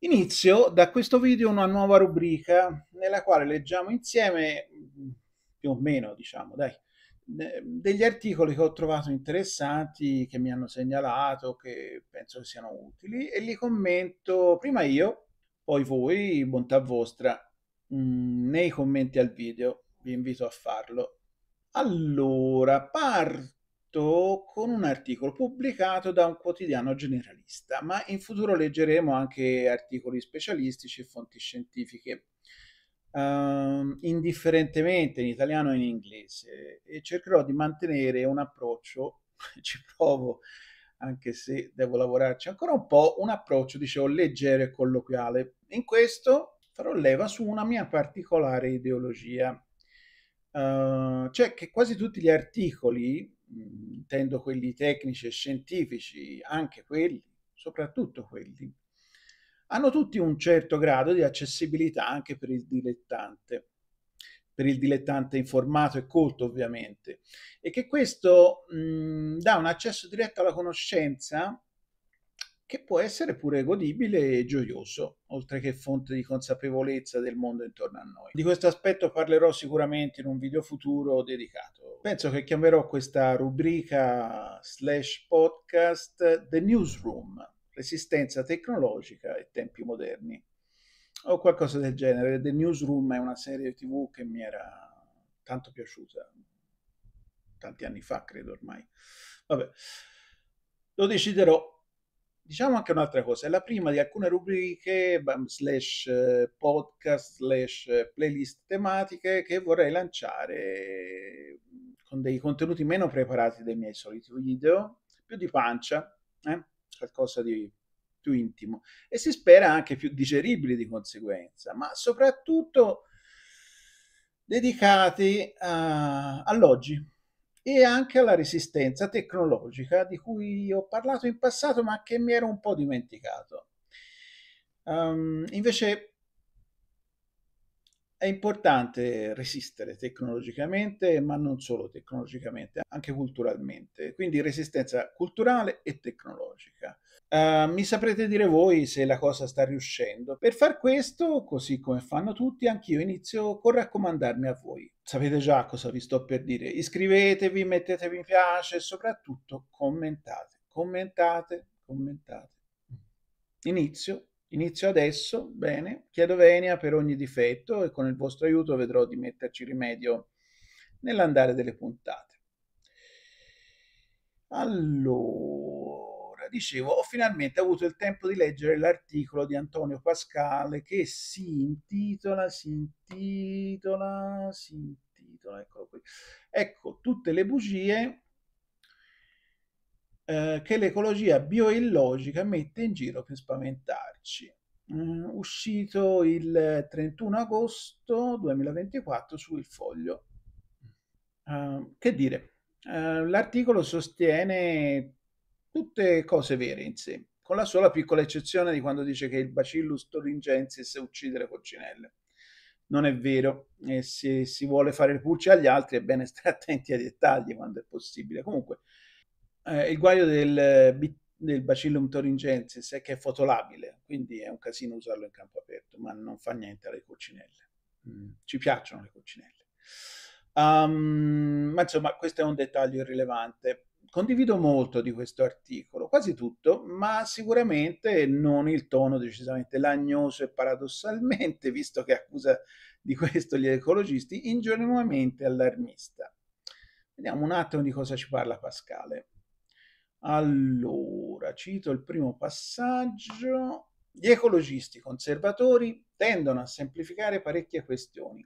Inizio da questo video una nuova rubrica nella quale leggiamo insieme, più o meno diciamo, dai, degli articoli che ho trovato interessanti, che mi hanno segnalato, che penso che siano utili e li commento prima io, poi voi, bontà vostra, mm, nei commenti al video. Vi invito a farlo. Allora, parto detto con un articolo pubblicato da un quotidiano generalista, ma in futuro leggeremo anche articoli specialistici e fonti scientifiche. Uh, indifferentemente in italiano e in inglese e cercherò di mantenere un approccio, ci provo anche se devo lavorarci ancora un po', un approccio, dicevo, leggero e colloquiale. In questo farò leva su una mia particolare ideologia, uh, cioè che quasi tutti gli articoli intendo quelli tecnici e scientifici, anche quelli, soprattutto quelli, hanno tutti un certo grado di accessibilità anche per il dilettante, per il dilettante informato e colto ovviamente, e che questo mh, dà un accesso diretto alla conoscenza che può essere pure godibile e gioioso, oltre che fonte di consapevolezza del mondo intorno a noi. Di questo aspetto parlerò sicuramente in un video futuro dedicato. Penso che chiamerò questa rubrica slash podcast The Newsroom, resistenza tecnologica e tempi moderni, o qualcosa del genere. The Newsroom è una serie tv che mi era tanto piaciuta, tanti anni fa credo ormai. Vabbè, lo deciderò Diciamo anche un'altra cosa, è la prima di alcune rubriche slash eh, podcast slash eh, playlist tematiche che vorrei lanciare mm, con dei contenuti meno preparati dei miei soliti video, più di pancia, eh? qualcosa di più intimo e si spera anche più digeribili di conseguenza, ma soprattutto dedicati a, all'oggi e anche alla resistenza tecnologica di cui ho parlato in passato ma che mi ero un po' dimenticato. Um, invece è importante resistere tecnologicamente, ma non solo tecnologicamente, anche culturalmente, quindi resistenza culturale e tecnologica. Uh, mi saprete dire voi se la cosa sta riuscendo. Per far questo, così come fanno tutti, anch'io inizio con raccomandarmi a voi. Sapete già cosa vi sto per dire. Iscrivetevi, mettete mi piace e soprattutto commentate, commentate, commentate. Inizio Inizio adesso, bene, chiedo venia per ogni difetto e con il vostro aiuto vedrò di metterci rimedio nell'andare delle puntate. Allora, dicevo, ho finalmente avuto il tempo di leggere l'articolo di Antonio Pascale che si intitola, si intitola, si intitola, eccolo qui. Ecco, tutte le bugie eh, che l'ecologia bioillogica mette in giro per spaventarci. Mm, uscito il 31 agosto 2024 su Il Foglio. Uh, che dire, uh, l'articolo sostiene tutte cose vere in sé, con la sola piccola eccezione di quando dice che il bacillus thuringiensis uccide le coccinelle. Non è vero, e se si vuole fare le pulce agli altri è bene stare attenti ai dettagli quando è possibile. Comunque, eh, il guaio del, eh, del Bacillum thuringiensis è che è fotolabile, quindi è un casino usarlo in campo aperto, ma non fa niente alle coccinelle. Mm. Ci piacciono le coccinelle. Um, ehm, ma insomma, questo è un dettaglio irrilevante. Condivido molto di questo articolo, quasi tutto, ma sicuramente non il tono decisamente lagnoso e paradossalmente, visto che accusa di questo gli ecologisti, ingenuamente allarmista. Vediamo un attimo di cosa ci parla Pascale. Allora, cito il primo passaggio. Gli ecologisti conservatori tendono a semplificare parecchie questioni.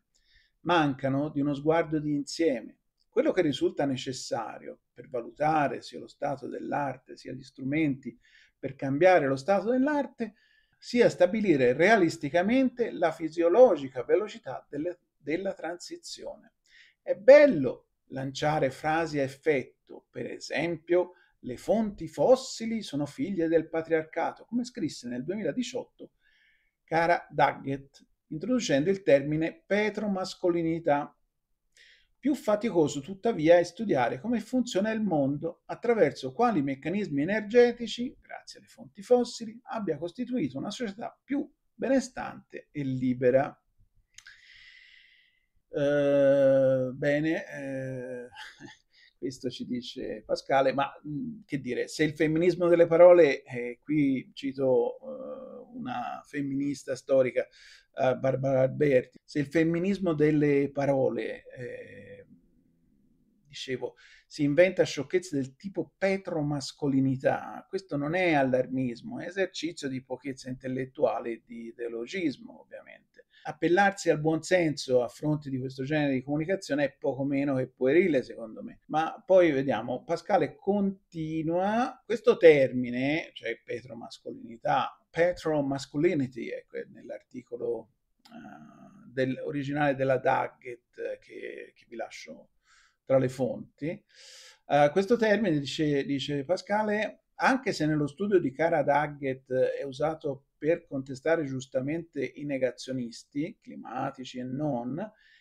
Mancano di uno sguardo di insieme. Quello che risulta necessario per valutare sia lo stato dell'arte, sia gli strumenti per cambiare lo stato dell'arte, sia stabilire realisticamente la fisiologica velocità delle, della transizione. È bello lanciare frasi a effetto, per esempio, le fonti fossili sono figlie del patriarcato, come scrisse nel 2018 Cara Daggett, introducendo il termine petromascolinità. Più faticoso tuttavia è studiare come funziona il mondo attraverso quali meccanismi energetici, grazie alle fonti fossili, abbia costituito una società più benestante e libera. Eh, bene, eh, questo ci dice Pascale, ma mm, che dire, se il femminismo delle parole, eh, qui cito uh, una femminista storica, uh, Barbara Alberti, se il femminismo delle parole, eh, dicevo, si inventa sciocchezze del tipo petromascolinità, questo non è allarmismo, è esercizio di pochezza intellettuale e di ideologismo, ovviamente appellarsi al buonsenso a fronte di questo genere di comunicazione è poco meno che puerile, secondo me. Ma poi vediamo, Pascale continua questo termine, cioè petromascolinità, petromasculinity, ecco, nell'articolo uh, del, originale della Daggett che, che vi lascio tra le fonti. Uh, questo termine, dice, dice Pascale, anche se nello studio di Cara Daggett eh, è usato per contestare giustamente i negazionisti, climatici e non,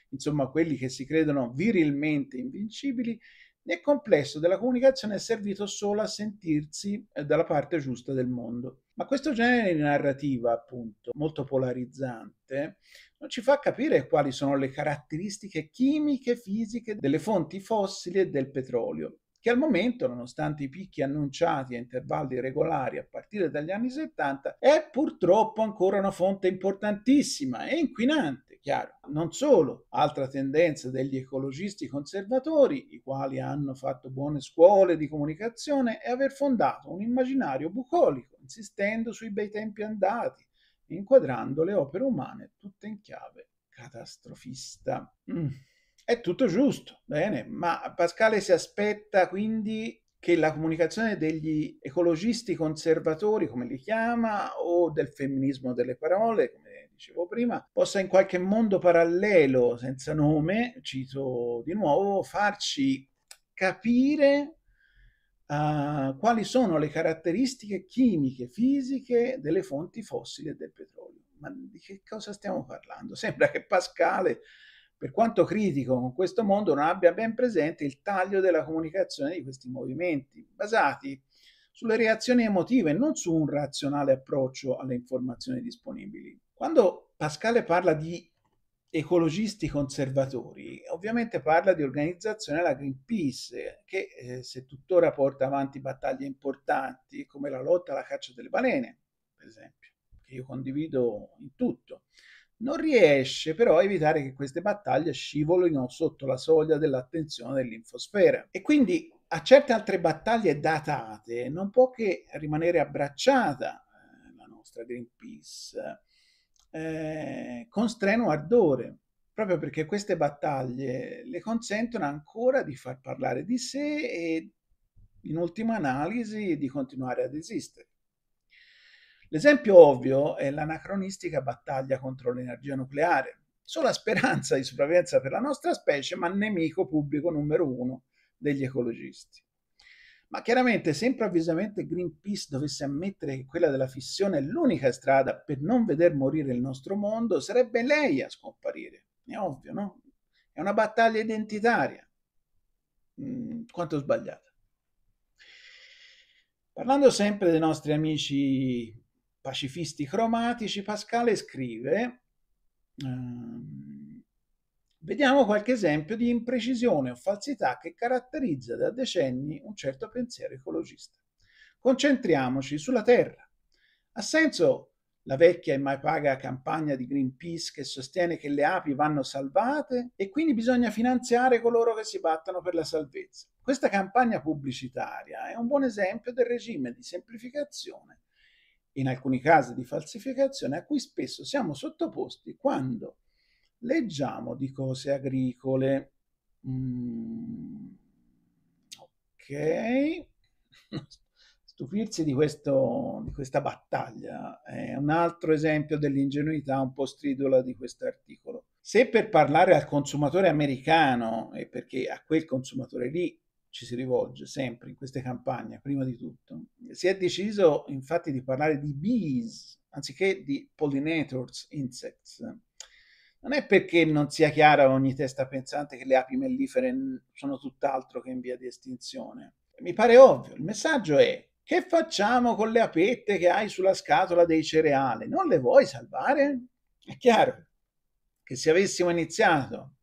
insomma quelli che si credono virilmente invincibili, nel complesso della comunicazione è servito solo a sentirsi eh, dalla parte giusta del mondo. Ma questo genere di narrativa, appunto, molto polarizzante, non ci fa capire quali sono le caratteristiche chimiche e fisiche delle fonti fossili e del petrolio che al momento, nonostante i picchi annunciati a intervalli regolari a partire dagli anni 70, è purtroppo ancora una fonte importantissima e inquinante, chiaro. Non solo, altra tendenza degli ecologisti conservatori, i quali hanno fatto buone scuole di comunicazione, è aver fondato un immaginario bucolico, insistendo sui bei tempi andati, inquadrando le opere umane tutte in chiave catastrofista. Mm. È tutto giusto, bene, ma Pascale si aspetta quindi che la comunicazione degli ecologisti conservatori, come li chiama, o del femminismo delle parole, come dicevo prima, possa in qualche mondo parallelo, senza nome, cito di nuovo, farci capire uh, quali sono le caratteristiche chimiche, fisiche delle fonti fossili e del petrolio. Ma di che cosa stiamo parlando? Sembra che Pascale per quanto critico con questo mondo, non abbia ben presente il taglio della comunicazione di questi movimenti, basati sulle reazioni emotive, non su un razionale approccio alle informazioni disponibili. Quando Pascale parla di ecologisti conservatori, ovviamente parla di organizzazione la Greenpeace, che eh, se tuttora porta avanti battaglie importanti come la lotta alla caccia delle balene, per esempio, che io condivido in tutto non riesce però a evitare che queste battaglie scivolino sotto la soglia dell'attenzione dell'infosfera. E quindi a certe altre battaglie datate non può che rimanere abbracciata eh, la nostra Greenpeace eh, con streno ardore, proprio perché queste battaglie le consentono ancora di far parlare di sé e in ultima analisi di continuare ad esistere. L'esempio ovvio è l'anacronistica battaglia contro l'energia nucleare, sola speranza di sopravvivenza per la nostra specie, ma nemico pubblico numero uno degli ecologisti. Ma chiaramente se improvvisamente Greenpeace dovesse ammettere che quella della fissione è l'unica strada per non veder morire il nostro mondo, sarebbe lei a scomparire. È ovvio, no? È una battaglia identitaria. Mm, quanto sbagliata. Parlando sempre dei nostri amici pacifisti cromatici, Pascale scrive, ehm, vediamo qualche esempio di imprecisione o falsità che caratterizza da decenni un certo pensiero ecologista. Concentriamoci sulla terra. Ha senso la vecchia e mai paga campagna di Greenpeace che sostiene che le api vanno salvate e quindi bisogna finanziare coloro che si battono per la salvezza. Questa campagna pubblicitaria è un buon esempio del regime di semplificazione in alcuni casi di falsificazione a cui spesso siamo sottoposti quando leggiamo di cose agricole. Mm, ok, stupirsi di, questo, di questa battaglia è un altro esempio dell'ingenuità un po' stridula di questo articolo. Se per parlare al consumatore americano, e perché a quel consumatore lì ci si rivolge sempre in queste campagne, prima di tutto. Si è deciso infatti di parlare di bees anziché di pollinators insects. Non è perché non sia chiara a ogni testa pensante che le api mellifere sono tutt'altro che in via di estinzione. Mi pare ovvio, il messaggio è che facciamo con le apette che hai sulla scatola dei cereali? Non le vuoi salvare? È chiaro che se avessimo iniziato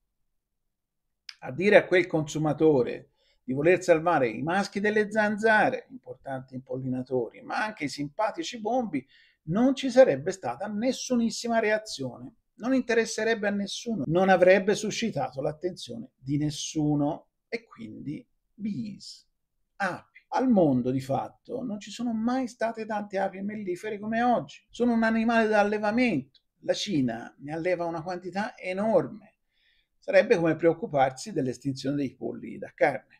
a dire a quel consumatore di voler salvare i maschi delle zanzare, importanti impollinatori, ma anche i simpatici bombi, non ci sarebbe stata nessunissima reazione, non interesserebbe a nessuno, non avrebbe suscitato l'attenzione di nessuno e quindi bis, api. Al mondo di fatto non ci sono mai state tante api mellifere come oggi, sono un animale da allevamento, la Cina ne alleva una quantità enorme, sarebbe come preoccuparsi dell'estinzione dei polli da carne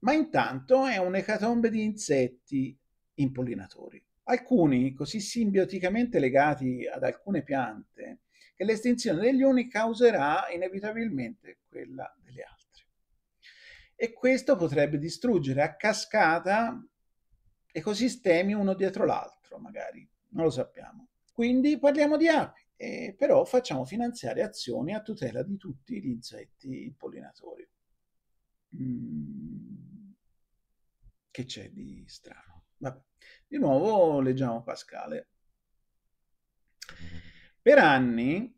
ma intanto è un'ecatombe di insetti impollinatori. Alcuni così simbioticamente legati ad alcune piante che l'estinzione degli uni causerà inevitabilmente quella degli altri. E questo potrebbe distruggere a cascata ecosistemi uno dietro l'altro, magari, non lo sappiamo. Quindi parliamo di api, eh, però facciamo finanziare azioni a tutela di tutti gli insetti impollinatori. Mm. che c'è di strano? Vabbè. Di nuovo leggiamo Pascale. Per anni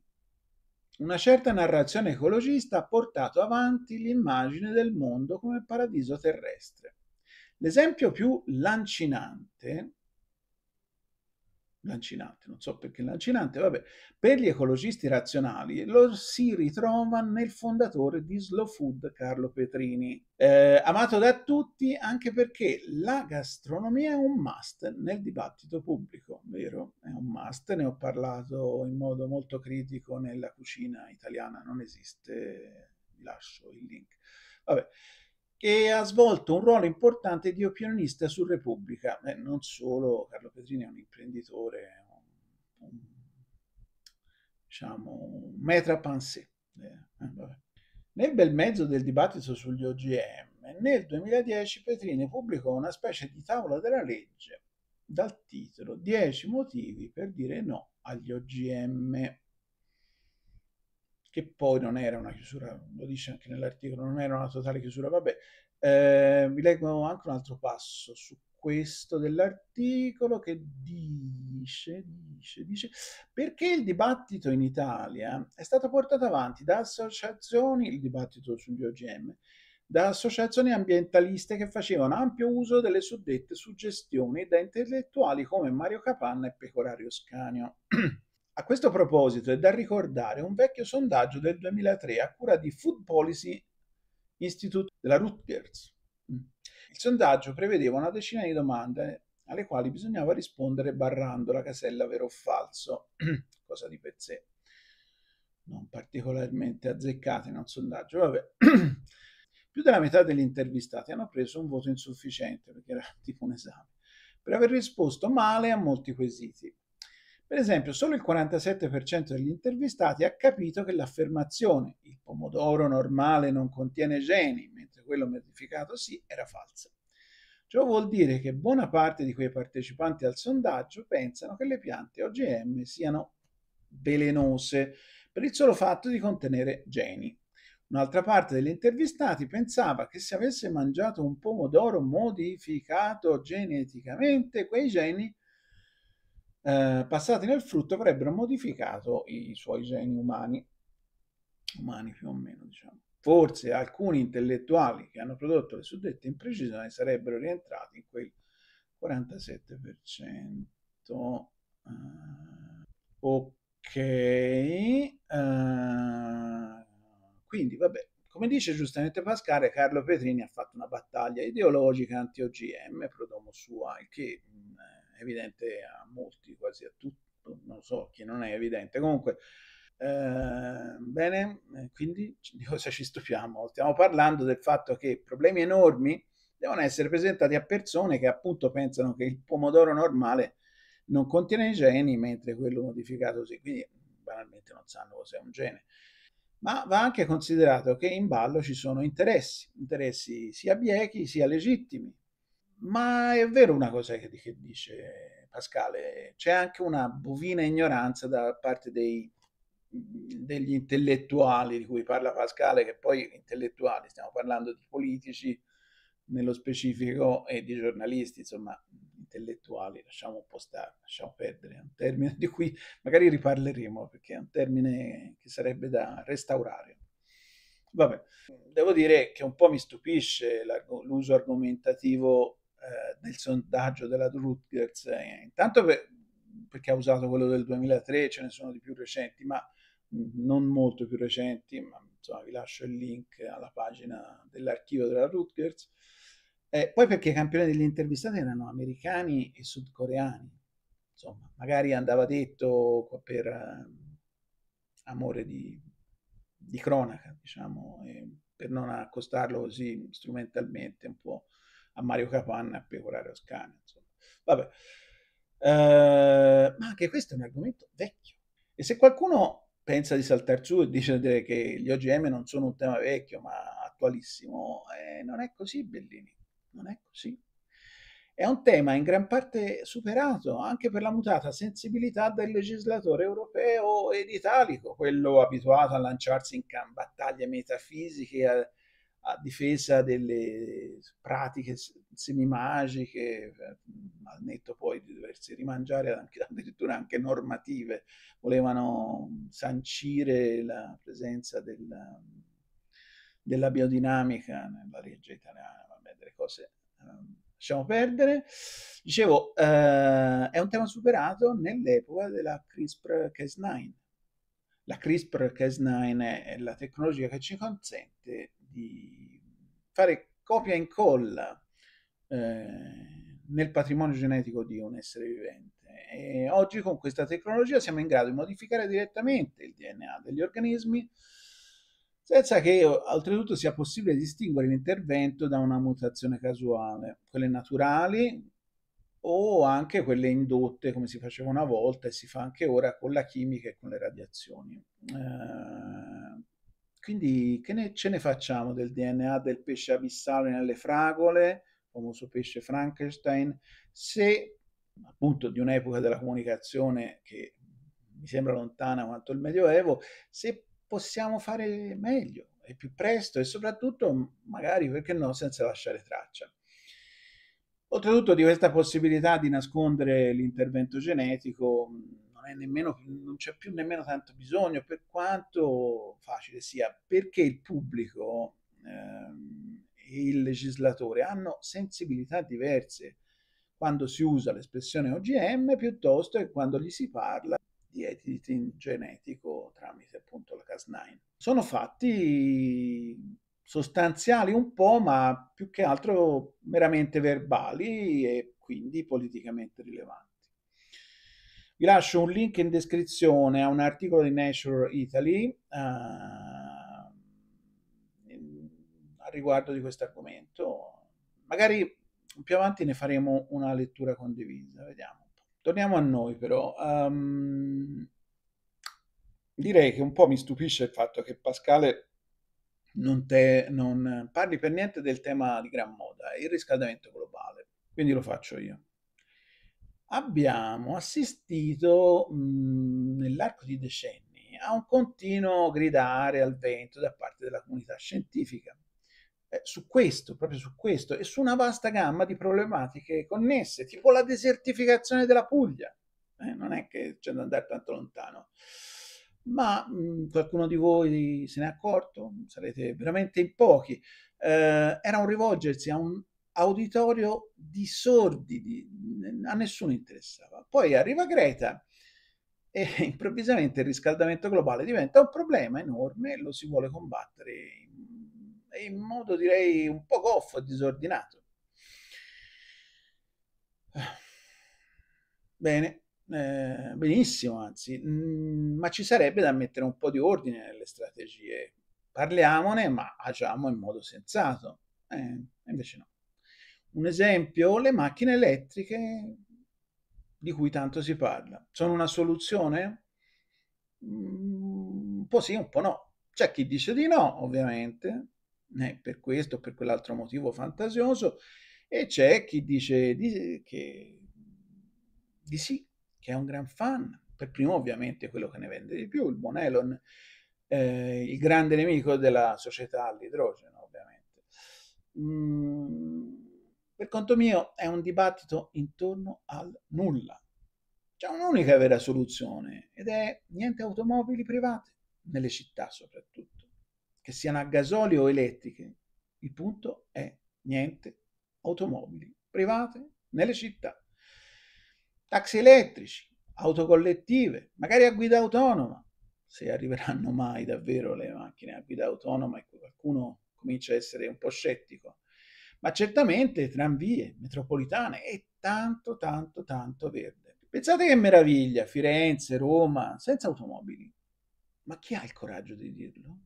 una certa narrazione ecologista ha portato avanti l'immagine del mondo come paradiso terrestre. L'esempio più lancinante lancinante, non so perché lancinante, vabbè, per gli ecologisti razionali lo si ritrova nel fondatore di Slow Food Carlo Petrini, eh, amato da tutti anche perché la gastronomia è un must nel dibattito pubblico, vero? È un must, ne ho parlato in modo molto critico nella cucina italiana, non esiste, vi lascio il link. Vabbè che ha svolto un ruolo importante di opinionista su Repubblica. Eh, non solo Carlo Petrini è un imprenditore, un, un, diciamo, un metra pensée. Eh, eh Nel bel mezzo del dibattito sugli OGM, nel 2010 Petrini pubblicò una specie di tavola della legge dal titolo 10 motivi per dire no agli OGM che poi non era una chiusura, lo dice anche nell'articolo, non era una totale chiusura, vabbè. Eh, vi leggo anche un altro passo su questo dell'articolo che dice, dice, dice, perché il dibattito in Italia è stato portato avanti da associazioni, il dibattito sugli OGM, da associazioni ambientaliste che facevano ampio uso delle suddette suggestioni da intellettuali come Mario Capanna e Pecorario Scanio. A questo proposito è da ricordare un vecchio sondaggio del 2003 a cura di Food Policy Institute della Rutgers. Il sondaggio prevedeva una decina di domande alle quali bisognava rispondere barrando la casella vero o falso, cosa di per sé non particolarmente azzeccata in un sondaggio. Vabbè. Più della metà degli intervistati hanno preso un voto insufficiente, perché era tipo un esame, per aver risposto male a molti quesiti. Per esempio, solo il 47% degli intervistati ha capito che l'affermazione il pomodoro normale non contiene geni, mentre quello modificato sì, era falsa. Ciò vuol dire che buona parte di quei partecipanti al sondaggio pensano che le piante OGM siano velenose per il solo fatto di contenere geni. Un'altra parte degli intervistati pensava che se avesse mangiato un pomodoro modificato geneticamente, quei geni eh, passati nel frutto avrebbero modificato i suoi geni umani, umani più o meno, diciamo. Forse alcuni intellettuali che hanno prodotto le suddette imprecisioni sarebbero rientrati in quel 47%. Uh, eh, ok, uh, quindi vabbè, come dice giustamente Pascale, Carlo Petrini ha fatto una battaglia ideologica anti-OGM, prodomo domo sua, che mh, mm, evidente a molti, quasi a tutti, non so chi non è evidente. Comunque, ehm, eh, bene, quindi di cosa ci stupiamo? Stiamo parlando del fatto che problemi enormi devono essere presentati a persone che appunto pensano che il pomodoro normale non contiene i geni, mentre quello modificato sì, quindi banalmente non sanno cos'è un gene. Ma va anche considerato che in ballo ci sono interessi, interessi sia biechi sia legittimi, ma è vero una cosa che, che dice Pascale, c'è anche una bovina ignoranza da parte dei, degli intellettuali di cui parla Pascale, che poi intellettuali, stiamo parlando di politici nello specifico e di giornalisti, insomma, intellettuali, lasciamo un po' stare, lasciamo perdere, è un termine di cui magari riparleremo perché è un termine che sarebbe da restaurare. Vabbè, devo dire che un po' mi stupisce l'uso argomentativo eh, del sondaggio della Rutgers, eh, intanto per, perché ha usato quello del 2003, ce ne sono di più recenti, ma non molto più recenti, ma insomma vi lascio il link alla pagina dell'archivio della Rutgers. Eh, poi perché i campioni degli intervistati erano americani e sudcoreani, insomma, magari andava detto per eh, amore di, di, cronaca, diciamo, per non accostarlo così strumentalmente un po' a Mario Capanna a pecorare Oscana. Insomma. Vabbè. Eh, ma anche questo è un argomento vecchio. E se qualcuno pensa di saltare su e dice che gli OGM non sono un tema vecchio, ma attualissimo, eh, non è così, Bellini. Non è così. È un tema in gran parte superato anche per la mutata sensibilità del legislatore europeo ed italico, quello abituato a lanciarsi in battaglie metafisiche, a, a difesa delle pratiche semimagiche, eh, al netto poi di doversi rimangiare anche, addirittura anche normative, volevano sancire la presenza della, della biodinamica nella legge italiana, vabbè, delle cose um, lasciamo perdere. Dicevo, eh, è un tema superato nell'epoca della CRISPR-Cas9. La CRISPR-Cas9 è la tecnologia che ci consente di fare copia e incolla eh, nel patrimonio genetico di un essere vivente. E oggi con questa tecnologia siamo in grado di modificare direttamente il DNA degli organismi senza che oltretutto sia possibile distinguere l'intervento da una mutazione casuale, quelle naturali o anche quelle indotte come si faceva una volta e si fa anche ora con la chimica e con le radiazioni. Eh, quindi che ne, ce ne facciamo del DNA del pesce abissale nelle fragole, famoso pesce Frankenstein, se appunto di un'epoca della comunicazione che mi sembra lontana quanto il Medioevo, se possiamo fare meglio e più presto e soprattutto magari, perché no, senza lasciare traccia. Oltretutto di questa possibilità di nascondere l'intervento genetico non è nemmeno, non c'è più nemmeno tanto bisogno, per quanto facile sia, perché il pubblico eh, e il legislatore hanno sensibilità diverse quando si usa l'espressione OGM piuttosto che quando gli si parla di editing genetico tramite appunto la Cas9. Sono fatti sostanziali un po', ma più che altro meramente verbali e quindi politicamente rilevanti. Vi lascio un link in descrizione a un articolo di Nature Italy uh, a riguardo di questo argomento. Magari più avanti ne faremo una lettura condivisa, vediamo. Torniamo a noi però. Um, direi che un po' mi stupisce il fatto che Pascale non, te, non parli per niente del tema di gran moda, il riscaldamento globale. Quindi lo faccio io abbiamo assistito mhmm, nell'arco di decenni a un continuo gridare al vento da parte della comunità scientifica eh, su questo, proprio su questo e su una vasta gamma di problematiche connesse, tipo la desertificazione della Puglia. Eh, non è che c'è da andare tanto lontano. Ma mh, mhmm, qualcuno di voi se ne è accorto? Sarete veramente in pochi. Eh, era un rivolgersi a un auditorio di sordidi, a nessuno interessava. Poi arriva Greta e improvvisamente il riscaldamento globale diventa un problema enorme, lo si vuole combattere in, in modo direi un po' goffo e disordinato. Bene, eh, benissimo, anzi, mh, mm, ma ci sarebbe da mettere un po' di ordine nelle strategie. Parliamone, ma agiamo in modo sensato. Eh, invece no. Un esempio, le macchine elettriche di cui tanto si parla. Sono una soluzione? Mm, un po' sì, un po' no. C'è chi dice di no, ovviamente, eh, per questo o per quell'altro motivo fantasioso, e c'è chi dice di, che, di sì, che è un gran fan. Per primo ovviamente quello che ne vende di più, il buon Elon, eh, il grande nemico della società all'idrogeno, ovviamente. Mm per conto mio è un dibattito intorno al nulla. C'è un'unica vera soluzione ed è niente automobili private, nelle città soprattutto, che siano a gasolio o elettriche. Il punto è niente automobili private nelle città. Taxi elettrici, auto collettive, magari a guida autonoma, se arriveranno mai davvero le macchine a guida autonoma e qualcuno comincia a essere un po' scettico ma certamente tranvie, metropolitane e tanto, tanto, tanto verde. Pensate che meraviglia, Firenze, Roma, senza automobili. Ma chi ha il coraggio di dirlo?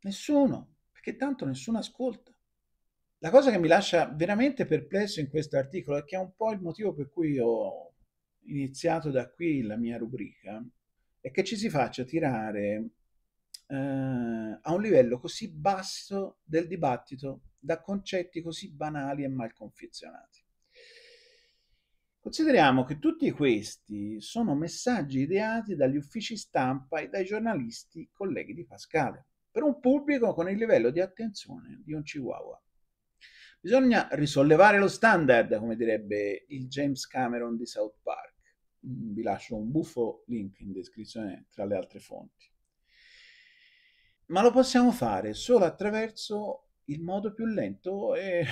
Nessuno, perché tanto nessuno ascolta. La cosa che mi lascia veramente perplesso in questo articolo è che è un po' il motivo per cui ho iniziato da qui la mia rubrica, è che ci si faccia tirare eh, a un livello così basso del dibattito da concetti così banali e mal confezionati. Consideriamo che tutti questi sono messaggi ideati dagli uffici stampa e dai giornalisti colleghi di Pascale, per un pubblico con il livello di attenzione di un chihuahua. Bisogna risollevare lo standard, come direbbe il James Cameron di South Park. Mm, vi lascio un buffo link in descrizione tra le altre fonti ma lo possiamo fare solo attraverso il modo più lento e,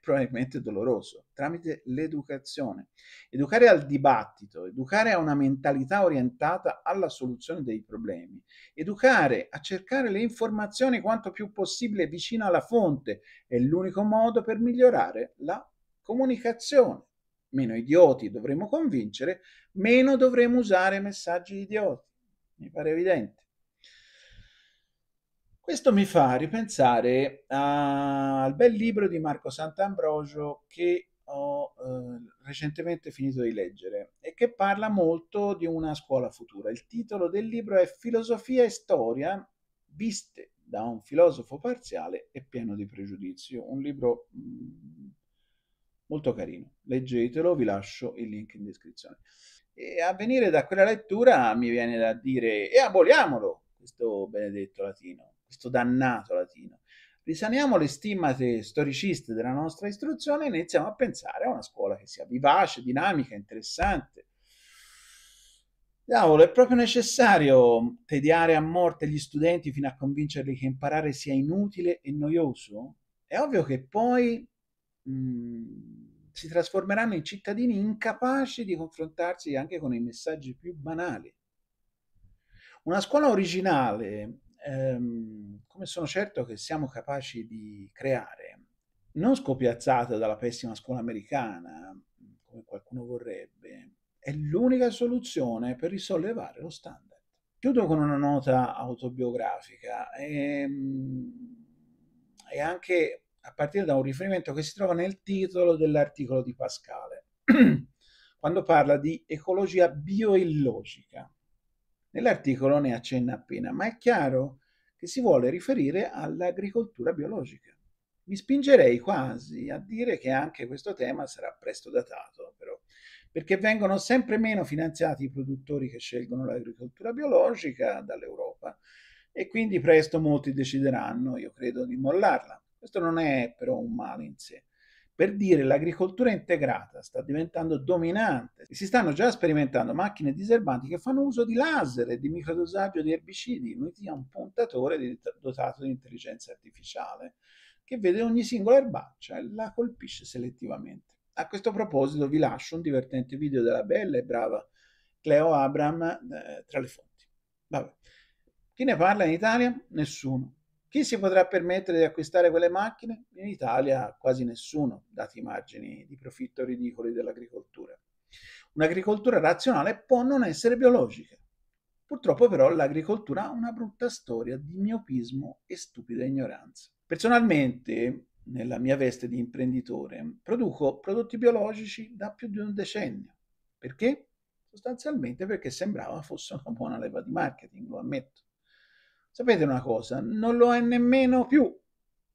probabilmente doloroso, tramite l'educazione. Educare al dibattito, educare a una mentalità orientata alla soluzione dei problemi, educare a cercare le informazioni quanto più possibile vicino alla fonte è l'unico modo per migliorare la comunicazione. Meno idioti dovremo convincere, meno dovremo usare messaggi idioti. Mi pare evidente. Questo mi fa ripensare a... al bel libro di Marco Sant'Ambrogio che ho eh, recentemente finito di leggere e che parla molto di una scuola futura. Il titolo del libro è Filosofia e storia viste da un filosofo parziale e pieno di pregiudizi. Un libro mh, mm, molto carino. Leggetelo, vi lascio il link in descrizione. E a venire da quella lettura mi viene da dire e aboliamolo questo benedetto latino questo dannato latino. Risaniamo le stimmate storiciste della nostra istruzione e iniziamo a pensare a una scuola che sia vivace, dinamica, interessante. Diavolo, è proprio necessario tediare a morte gli studenti fino a convincerli che imparare sia inutile e noioso? È ovvio che poi mh, mm, si trasformeranno in cittadini incapaci di confrontarsi anche con i messaggi più banali. Una scuola originale ehm, come sono certo che siamo capaci di creare, non scopiazzata dalla pessima scuola americana, come qualcuno vorrebbe, è l'unica soluzione per risollevare lo standard. Chiudo con una nota autobiografica e, ehm, e anche a partire da un riferimento che si trova nel titolo dell'articolo di Pascale, quando parla di ecologia bioillogica. Nell'articolo ne accenna appena, ma è chiaro che si vuole riferire all'agricoltura biologica. Mi spingerei quasi a dire che anche questo tema sarà presto datato, però, perché vengono sempre meno finanziati i produttori che scelgono l'agricoltura biologica dall'Europa e quindi presto molti decideranno, io credo, di mollarla. Questo non è però un male in sé. Per dire che l'agricoltura integrata sta diventando dominante e si stanno già sperimentando macchine diserbanti che fanno uso di laser e di microdosaggio di erbicidi uniti a un puntatore dotato di intelligenza artificiale che vede ogni singola erbaccia e la colpisce selettivamente. A questo proposito vi lascio un divertente video della bella e brava Cleo Abram eh, tra le fonti. Vabbè. Chi ne parla in Italia? Nessuno. Chi si potrà permettere di acquistare quelle macchine? In Italia quasi nessuno, dati i margini di profitto ridicoli dell'agricoltura. Un'agricoltura razionale può non essere biologica. Purtroppo però l'agricoltura ha una brutta storia di miopismo e stupida ignoranza. Personalmente, nella mia veste di imprenditore, produco prodotti biologici da più di un decennio. Perché? Sostanzialmente perché sembrava fosse una buona leva di marketing, lo ammetto. Sapete una cosa, non lo è nemmeno più,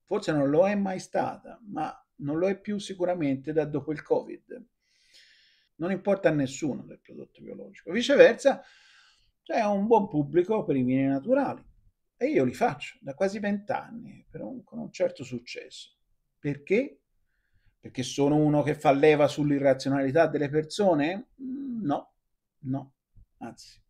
forse non lo è mai stata, ma non lo è più sicuramente da dopo il Covid. Non importa a nessuno del prodotto biologico. Viceversa, c'è un buon pubblico per i vini naturali e io li faccio da quasi vent'anni un, con un certo successo. Perché? Perché sono uno che fa leva sull'irrazionalità delle persone? Mm, no, no, anzi,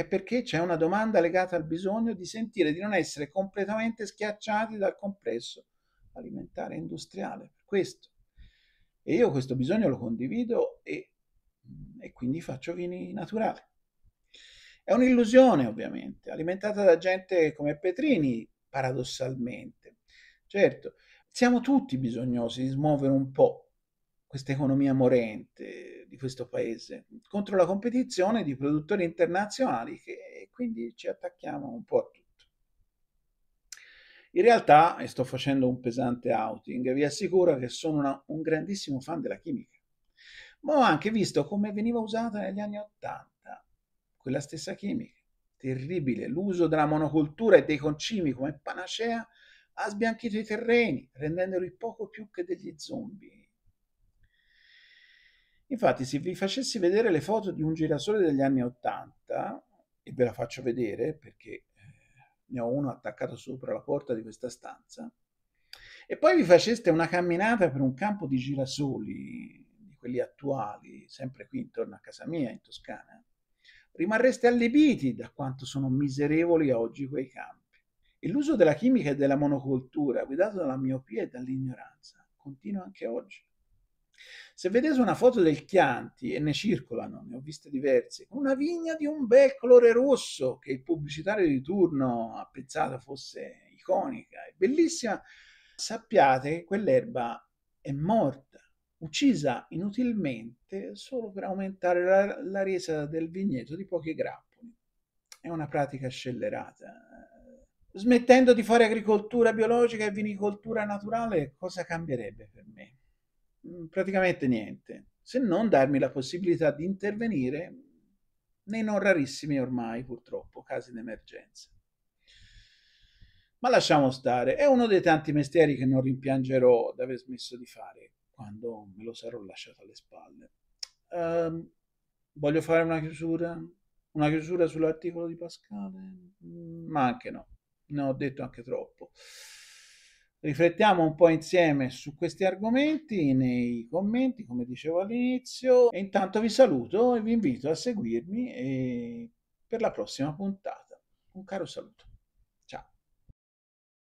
è perché c'è una domanda legata al bisogno di sentire di non essere completamente schiacciati dal complesso alimentare industriale. Questo. E io questo bisogno lo condivido e, e quindi faccio vini naturali. È un'illusione ovviamente, alimentata da gente come Petrini, paradossalmente. Certo, siamo tutti bisognosi di smuovere un po' questa economia morente di questo paese, contro la competizione di produttori internazionali che quindi ci attacchiamo un po' a tutto. In realtà, e sto facendo un pesante outing, vi assicuro che sono una, un grandissimo fan della chimica, ma ho anche visto come veniva usata negli anni Ottanta quella stessa chimica. Terribile, l'uso della monocultura e dei concimi come panacea ha sbianchito i terreni, rendendoli poco più che degli zombie Infatti, se vi facessi vedere le foto di un girasole degli anni Ottanta, e ve la faccio vedere perché eh, ne ho uno attaccato sopra la porta di questa stanza, e poi vi faceste una camminata per un campo di girasoli, di quelli attuali, sempre qui intorno a casa mia, in Toscana, rimarreste allibiti da quanto sono miserevoli oggi quei campi. E l'uso della chimica e della monocoltura, guidato dalla miopia e dall'ignoranza, continua anche oggi. Se vedete una foto del Chianti, e ne circolano, ne ho viste diverse, una vigna di un bel colore rosso che il pubblicitario di turno ha pensato fosse iconica e bellissima, sappiate che quell'erba è morta, uccisa inutilmente solo per aumentare la, la resa del vigneto di pochi grappoli. È una pratica scellerata smettendo di fare agricoltura biologica e vinicoltura naturale, cosa cambierebbe per me? Mhmm, praticamente niente, se non darmi la possibilità di intervenire nei non rarissimi ormai purtroppo casi d'emergenza. Ma lasciamo stare, è uno dei tanti mestieri che non rimpiangerò di aver smesso di fare quando me lo sarò lasciato alle spalle. Um, voglio fare una chiusura? Una chiusura sull'articolo di Pascale? Mhmm, ma anche no, ne ho detto anche troppo. Riflettiamo un po' insieme su questi argomenti nei commenti, come dicevo all'inizio, e intanto vi saluto e vi invito a seguirmi eh, per la prossima puntata. Un caro saluto.